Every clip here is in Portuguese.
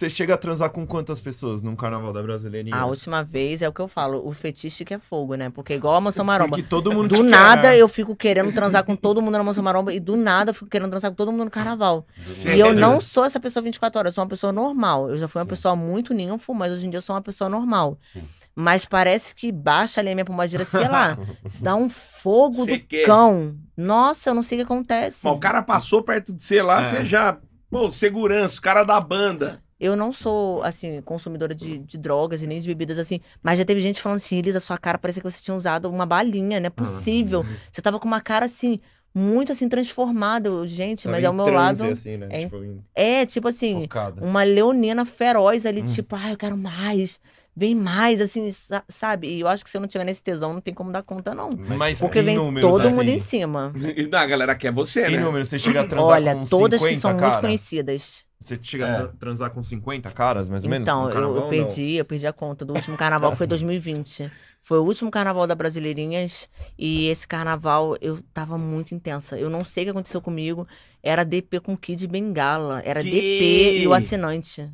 Você chega a transar com quantas pessoas num carnaval da brasileirinha? A última vez é o que eu falo, o fetiche que é fogo, né? Porque igual a Mansão Maromba. Porque todo mundo Do nada quer, né? eu fico querendo transar com todo mundo na Mansão Maromba e do nada eu fico querendo transar com todo mundo no carnaval. Sério? E eu não sou essa pessoa 24 horas, eu sou uma pessoa normal. Eu já fui uma Sim. pessoa muito ninfo, mas hoje em dia eu sou uma pessoa normal. Sim. Mas parece que baixa ali a minha pombagira, sei lá, dá um fogo Cê do quer. É. cão. Nossa, eu não sei o que acontece. Bom, o cara passou perto de você lá, é. você já Pô, segurança, o cara da banda. Eu não sou, assim, consumidora de, de, drogas e nem de bebidas, assim. Mas já teve gente falando assim, Elisa, a sua cara parece que você tinha usado uma balinha, né? possível. Ah. Você tava com uma cara, assim, muito, assim, transformada. Gente, Tava mas ao meu transe, lado... Assim, né? é, tipo, em... é, tipo assim, Focada. uma leonina feroz ali, hum. tipo, ah, eu quero mais. Vem mais, assim, sabe? E eu acho que se eu não tiver nesse tesão, não tem como dar conta, não. Mas Porque vem números, todo assim... mundo em cima. E da galera quer é você, né? Em números, você chega a transar Olha, com todas 50, que são cara. muito conhecidas. Você chega é. a transar com 50 caras, mais ou menos? Então, eu, eu, perdi, eu perdi a conta do último carnaval, que foi 2020. Foi o último carnaval da Brasileirinhas e esse carnaval eu tava muito intensa. Eu não sei o que aconteceu comigo. Era DP com Kid Bengala. Era que... DP e o assinante.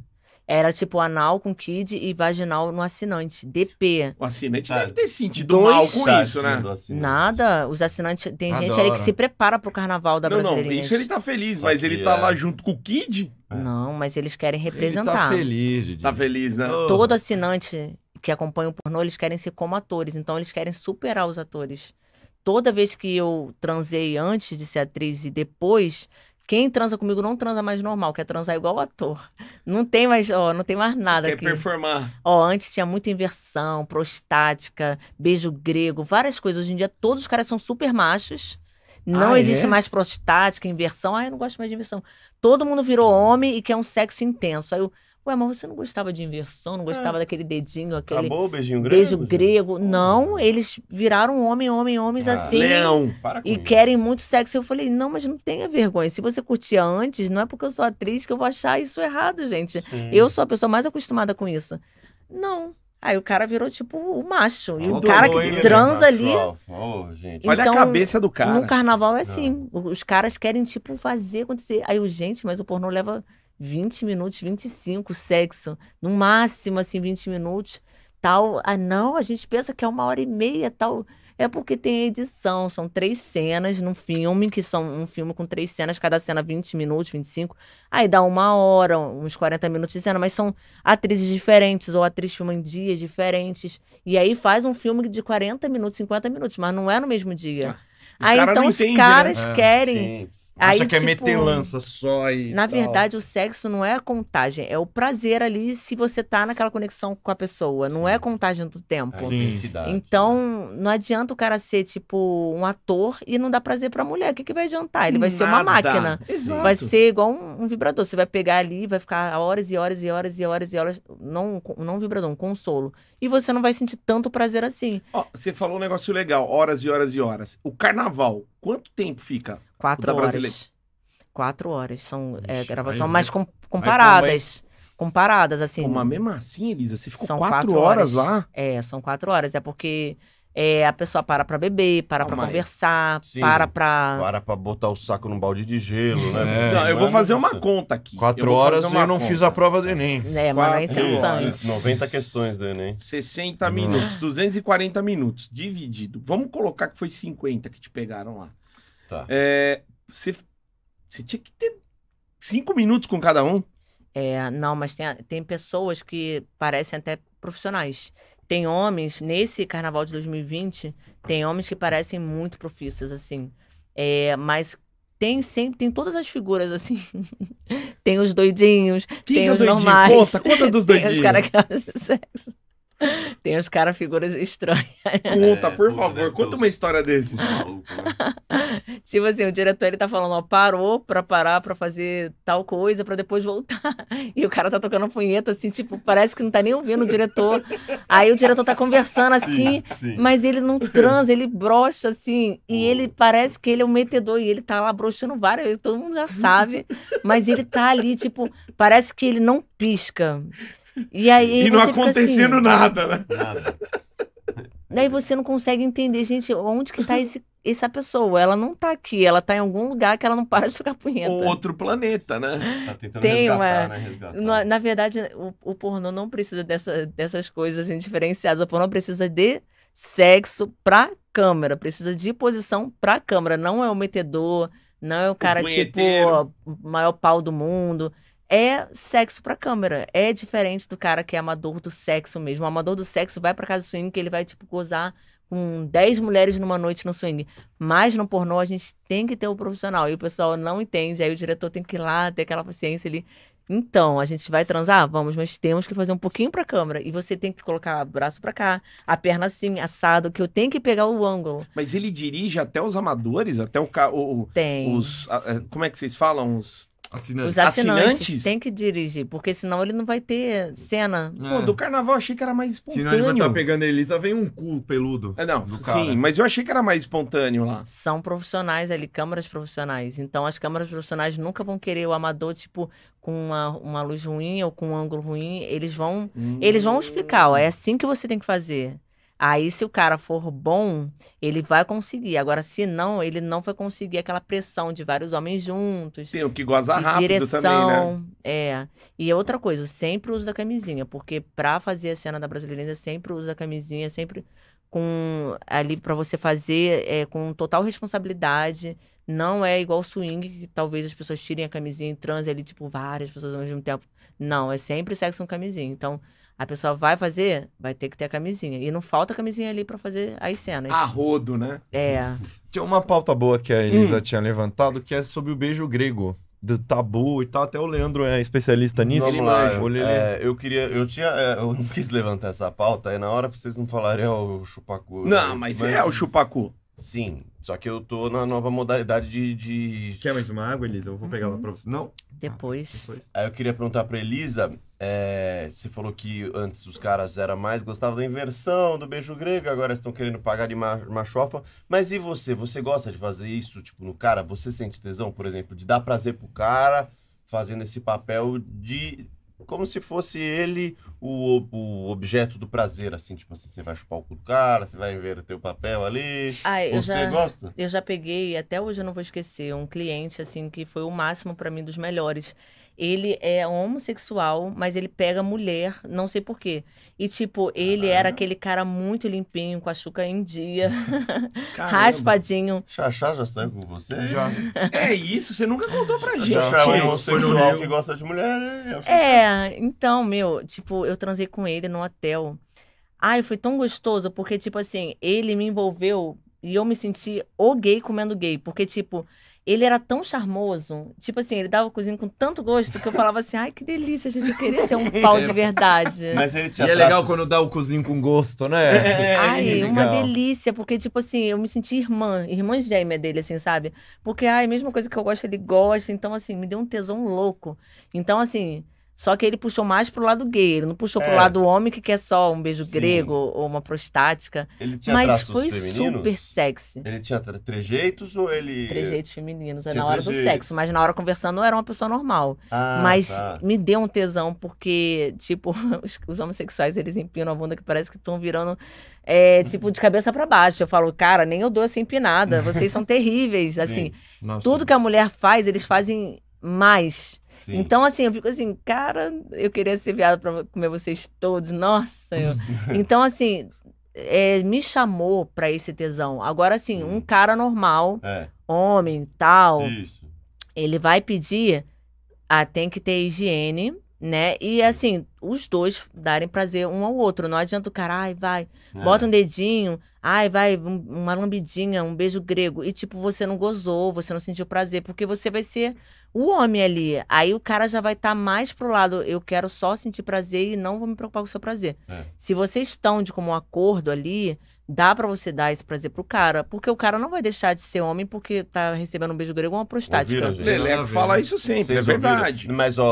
Era tipo anal com kid e vaginal no assinante. DP. O assinante ah, deve ter sentido dois... mal com tá isso, né? Nada. Os assinantes. Tem Adoro. gente ali que se prepara pro carnaval da não, brasileirinha. Não, isso ele tá feliz, mas ele é... tá lá é. junto com o kid. É. Não, mas eles querem representar. Ele tá feliz, Didi. Tá feliz, né? Todo assinante que acompanha o pornô, eles querem ser como atores. Então eles querem superar os atores toda vez que eu transei antes de ser atriz e depois, quem transa comigo não transa mais normal, quer transar igual ator. Não tem mais, ó, não tem mais nada. Quer aqui. performar. Ó, antes tinha muita inversão, prostática, beijo grego, várias coisas. Hoje em dia todos os caras são super machos. Não ah, é? existe é? mais prostática, inversão. Ai, ah, eu não gosto mais de inversão. Todo mundo virou homem e quer um sexo intenso. Aí eu, Ué, mas você não gostava de inversão, não gostava é. daquele dedinho, aquele. Acabou o beijinho grego? Beijo grego. Não, eles viraram homem, homem, homens ah, assim. Leão, para com E isso. querem muito sexo. Eu falei, não, mas não tenha vergonha. Se você curtia antes, não é porque eu sou atriz que eu vou achar isso errado, gente. Sim. Eu sou a pessoa mais acostumada com isso. Não. Aí o cara virou tipo o macho. E o cara que transa ali. Oh, então, Olha a então, cabeça do cara. No carnaval é assim. Não. Ah. Os caras querem, tipo, fazer acontecer. Aí o gente, mas o pornô leva 20 minutos, 25, sexo. No máximo, assim, 20 minutos. Tal. Ah, não, a gente pensa que é uma hora e meia, tal. É porque tem edição, são três cenas num filme, que são um filme com três cenas, cada cena 20 minutos, 25. Aí dá uma hora, uns 40 minutos de cena, mas são atrizes diferentes, ou atriz filma em dias diferentes. E aí faz um filme de 40 minutos, 50 minutos, mas não é no mesmo dia. Ah, aí então os né? caras né? querem. Aí, que tipo, é meter tipo, lança só e. Na tal. verdade, o sexo não é a contagem, é o prazer ali se você tá naquela conexão com a pessoa. Sim. Não é a contagem do tempo. É intensidade. Então, né? não adianta o cara ser, tipo, um ator e não dar prazer pra mulher. O que, que vai adiantar? Ele vai Nada. ser uma máquina. Exato. Vai ser igual um, um, vibrador. Você vai pegar ali, vai ficar horas e horas e horas e horas e horas. Não, não um vibrador, um consolo. E você não vai sentir tanto prazer assim. Ó, você falou um negócio legal, horas e horas e horas. O carnaval, quanto tempo fica? Quatro horas. Quatro horas. São é, gravação, mas é. com, comparadas. Comparadas, assim. Pô, mas mesmo assim, Elisa, você ficou quatro, quatro horas, horas lá? É, são quatro horas. É porque é, a pessoa para pra beber, para pra mas... conversar, Sim, para pra. Para pra botar o saco num balde de gelo, né? É, não, eu vou fazer uma conta aqui. Quatro eu horas eu conta. não fiz a prova do Enem. É, mas é 90 questões do Enem. 60 minutos, 240 minutos, dividido. Vamos colocar que foi 50 que te pegaram lá. Tá. É, você, você tinha que ter cinco minutos com cada um. É, não, mas tem, tem pessoas que parecem até profissionais. Tem homens, nesse carnaval de 2020, tem homens que parecem muito profissas, assim. É, mas tem sempre, tem todas as figuras, assim. tem os doidinhos, Quem tem é os doidinho? normais. Conta, conta dos doidinhos. tem os caras que sexo. Tem os caras figuras estranhas. Conta, é, por é, favor, conta Deus. uma história desses. Né? tipo assim, o diretor ele tá falando, ó, parou pra parar pra fazer tal coisa pra depois voltar. E o cara tá tocando punheta, assim, tipo, parece que não tá nem ouvindo o diretor. Aí o diretor tá conversando assim, sim, sim. mas ele não transa, ele brocha assim. E ele parece que ele é um metedor e ele tá lá brochando várias, todo mundo já sabe. mas ele tá ali, tipo, parece que ele não pisca. E, aí, e não assim, acontecendo assim, nada, né? Nada. Daí você não consegue entender, gente, onde que tá esse, essa pessoa? Ela não tá aqui, ela tá em algum lugar que ela não para de jogar punheta. Ou outro planeta, né? Tá tentando Tem resgatar, uma... né? Resgatar. Na, na, verdade, o, o pornô não precisa dessa, dessas coisas indiferenciadas. O pornô precisa de sexo pra câmera, precisa de posição pra câmera. Não é o metedor, não é o cara, tipo, o tipo, maior pau do mundo é sexo pra câmera. É diferente do cara que é amador do sexo mesmo. O amador do sexo vai pra casa do swing que ele vai, tipo, gozar com 10 mulheres numa noite no swing. Mas no pornô a gente tem que ter o um profissional. E o pessoal não entende. Aí o diretor tem que ir lá, ter aquela paciência ali. Então, a gente vai transar? Vamos, mas temos que fazer um pouquinho pra câmera. E você tem que colocar o braço pra cá, a perna assim, assado, que eu tenho que pegar o ângulo. Mas ele dirige até os amadores, até o... o, tem. Os, é, como é que vocês falam? Os... Assinantes. Os assinantes, assinantes têm que dirigir, porque senão ele não vai ter cena. É. Pô, do carnaval eu achei que era mais espontâneo. Senão ele vai tá estar pegando a Elisa, vem um cu peludo. É, não, sim, cara. mas eu achei que era mais espontâneo lá. São profissionais ali, câmaras profissionais. Então as câmaras profissionais nunca vão querer o amador, tipo, com uma, uma luz ruim ou com um ângulo ruim. Eles vão, hum. eles vão explicar, ó, é assim que você tem que fazer. Aí, se o cara for bom, ele vai conseguir. Agora, se não, ele não vai conseguir aquela pressão de vários homens juntos. Tem o que goza rápido direção, também, né? É. E outra coisa, sempre uso da camisinha, porque pra fazer a cena da brasileirinha, sempre uso da camisinha, sempre com ali para você fazer é, com total responsabilidade. Não é igual swing, que talvez as pessoas tirem a camisinha em transe ali, tipo, várias pessoas ao mesmo tempo. Não, é sempre sexo com camisinha. Então, a pessoa vai fazer, vai ter que ter a camisinha. E não falta camisinha ali para fazer as cenas. Arrodo, ah, né? É. Tinha uma pauta boa que a hum. Elisa hum. tinha levantado, que é sobre o beijo grego do tabu e tal. Até o Leandro é especialista nisso. Vamos lá, eu, é, eu queria. Eu tinha. É, eu não quis levantar essa pauta, aí na hora pra vocês não falarem, ó, o chupacu. Não, né? mas, mas, é o chupacu. Sim, só que eu tô na nova modalidade de. de... Quer mais uma água, Elisa? Eu vou pegar uhum. lá pra você. Não? Depois. Ah, depois. Aí eu queria perguntar pra Elisa: é, você falou que antes os caras era mais, gostavam da inversão, do beijo grego, agora estão querendo pagar de machofa. Mas e você? Você gosta de fazer isso, tipo, no cara? Você sente tesão, por exemplo, de dar prazer pro cara fazendo esse papel de como se fosse ele o, o objeto do prazer, assim, tipo assim, você vai chupar o cu do cara, você vai ver o papel ali. Ai, ah, ou você já, gosta? Eu já peguei, até hoje eu não vou esquecer, um cliente, assim, que foi o máximo para mim dos melhores ele é homossexual, mas ele pega mulher, não sei porquê. E, tipo, ele ah. era aquele cara muito limpinho, com a chuca em dia, raspadinho. Chachá já saiu com você? Já. É isso, você nunca contou pra gente. Chachá é um homossexual que gosta de mulher, né? É, é, então, meu, tipo, eu transei com ele no hotel. Ai, foi tão gostoso, porque, tipo assim, ele me envolveu e eu me senti o gay comendo gay. Porque, tipo, ele era tão charmoso, tipo assim, ele dava cozinha com tanto gosto que eu falava assim, ai que delícia, a gente queria ter um pau de verdade. Mas ele tinha e traços... é legal quando dá o cozinho com gosto, né? É, é ai, é uma delícia, porque tipo assim, eu me senti irmã, irmã gêmea dele, assim, sabe? Porque ai, a mesma coisa que eu gosto, ele gosta, então assim, me deu um tesão louco. Então assim, só que ele puxou mais pro lado gay, ele não puxou é. pro lado homem que quer só um beijo Sim. grego ou uma prostática. Ele tinha Mas foi femininos? super sexy. Ele tinha trejeitos ou ele. Trejeitos femininos, É na hora trejeitos. do sexo. Mas na hora conversando era uma pessoa normal. Ah, mas tá. me deu um tesão, porque, tipo, os, os homossexuais eles empinam a bunda que parece que estão virando. É, tipo, de cabeça para baixo. Eu falo, cara, nem eu dou essa empinada, vocês são terríveis. Assim, Nossa. tudo que a mulher faz, eles fazem mais. Sim. Então, assim, eu fico assim, cara, eu queria ser viado para comer vocês todos, nossa. Eu... então, assim, é, me chamou para esse tesão. Agora, assim, hum. um cara normal, é. homem, tal, Isso. ele vai pedir, ah, tem que ter higiene, né? E assim, os dois darem prazer um ao outro. Não adianta o cara, ai, vai, é. bota um dedinho, ai, vai, uma lambidinha, um beijo grego. E tipo, você não gozou, você não sentiu prazer, porque você vai ser o homem ali. Aí o cara já vai estar tá mais pro lado, eu quero só sentir prazer e não vou me preocupar com o seu prazer. É. Se vocês estão de como um acordo ali, dá para você dar esse prazer pro cara, porque o cara não vai deixar de ser homem porque tá recebendo um beijo grego ou uma prostática. Ouviram, Leleco fala isso sempre, Vocês é verdade. Ouviram. Mas ó,